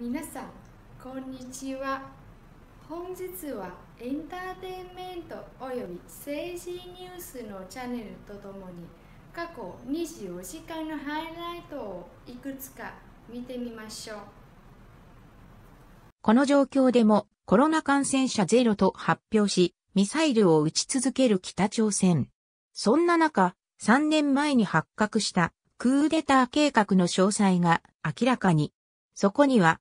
皆さんこんにちは本日はエンターテインメントおよび政治ニュースのチャンネルとともに過去24時間のハイライトをいくつか見てみましょうこの状況でもコロナ感染者ゼロと発表しミサイルを撃ち続ける北朝鮮そんな中3年前に発覚したクーデター計画の詳細が明らかにそこには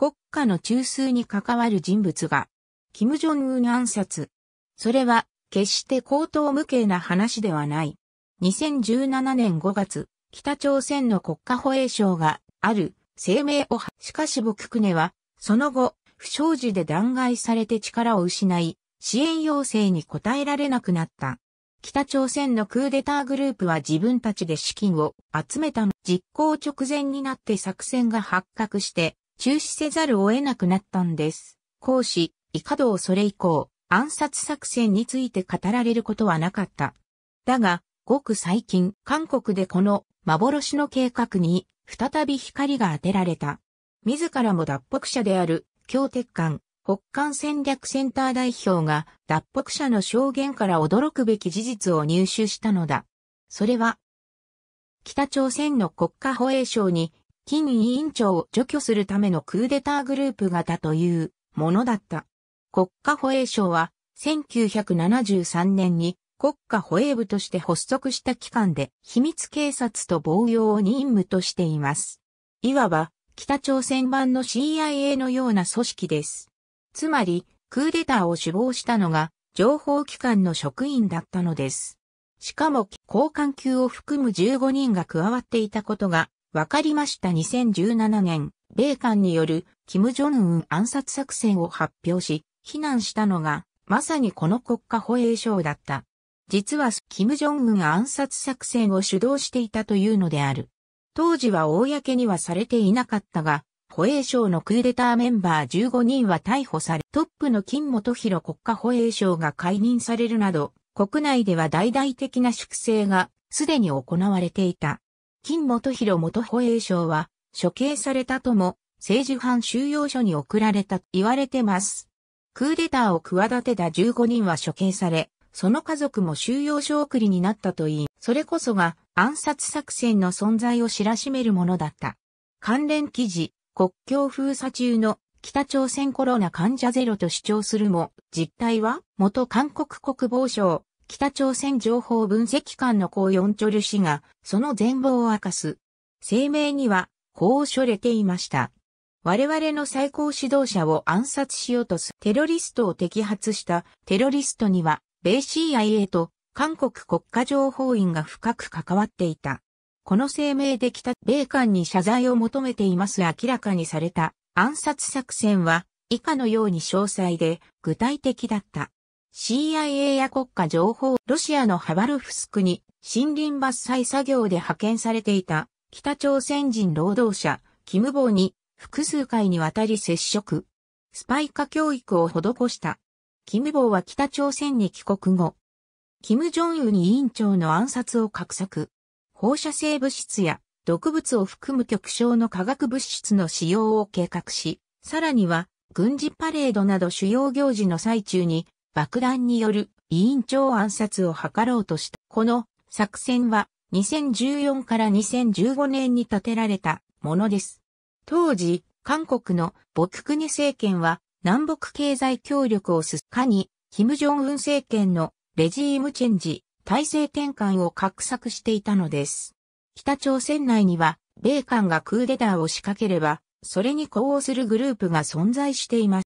国家の中枢に関わる人物が、キム・ジョンウン暗殺。それは、決して口頭無形な話ではない。2017年5月、北朝鮮の国家保衛省が、ある、声明を発、しかし僕クネは、その後、不祥事で弾劾されて力を失い、支援要請に応えられなくなった。北朝鮮のクーデターグループは自分たちで資金を集めたの。実行直前になって作戦が発覚して、中止せざるを得なくなったんです。講師、イカドをそれ以降、暗殺作戦について語られることはなかった。だが、ごく最近、韓国でこの幻の計画に再び光が当てられた。自らも脱北者である、強鉄艦、北韓戦略センター代表が脱北者の証言から驚くべき事実を入手したのだ。それは、北朝鮮の国家保衛省に金委員長を除去するためのクーデターグループ型というものだった。国家保衛省は1973年に国家保衛部として発足した機関で秘密警察と防衛を任務としています。いわば北朝鮮版の CIA のような組織です。つまり、クーデターを首謀したのが情報機関の職員だったのです。しかも、交換級を含む15人が加わっていたことがわかりました2017年、米韓による、キム・ジョンウン暗殺作戦を発表し、非難したのが、まさにこの国家保衛省だった。実は、キム・ジョンウン暗殺作戦を主導していたというのである。当時は公にはされていなかったが、保衛省のクーデターメンバー15人は逮捕され、トップの金本博国家保衛省が解任されるなど、国内では大々的な粛清がすでに行われていた。金元博元保衛省は、処刑されたとも、政治犯収容所に送られたと言われてます。クーデターを企てた15人は処刑され、その家族も収容所送りになったといい、それこそが暗殺作戦の存在を知らしめるものだった。関連記事、国境封鎖中の北朝鮮コロナ患者ゼロと主張するも、実態は元韓国国防省北朝鮮情報分析官のコウ・ヨンチョル氏が、その全貌を明かす。声明には、こう書れていました。我々の最高指導者を暗殺しようとすテロリストを摘発したテロリストには、米 CIA と韓国国家情報院が深く関わっていた。この声明で北米間に謝罪を求めています明らかにされた暗殺作戦は以下のように詳細で具体的だった。CIA や国家情報、ロシアのハバルフスクに森林伐採作業で派遣されていた北朝鮮人労働者、キムボーに複数回にわたり接触。スパイ化教育を施した。キムボーは北朝鮮に帰国後、キム・ジョンウン委員長の暗殺を画策。放射性物質や毒物を含む極小の化学物質の使用を計画し、さらには軍事パレードなど主要行事の最中に爆弾による委員長暗殺を図ろうとした。この作戦は2014から2015年に建てられたものです。当時、韓国の朴国政権は南北経済協力をすかに、金正恩政権のレジームチェンジ、体制転換を画策していたのです。北朝鮮内には、米韓がクーデターを仕掛ければ、それに呼応するグループが存在しています。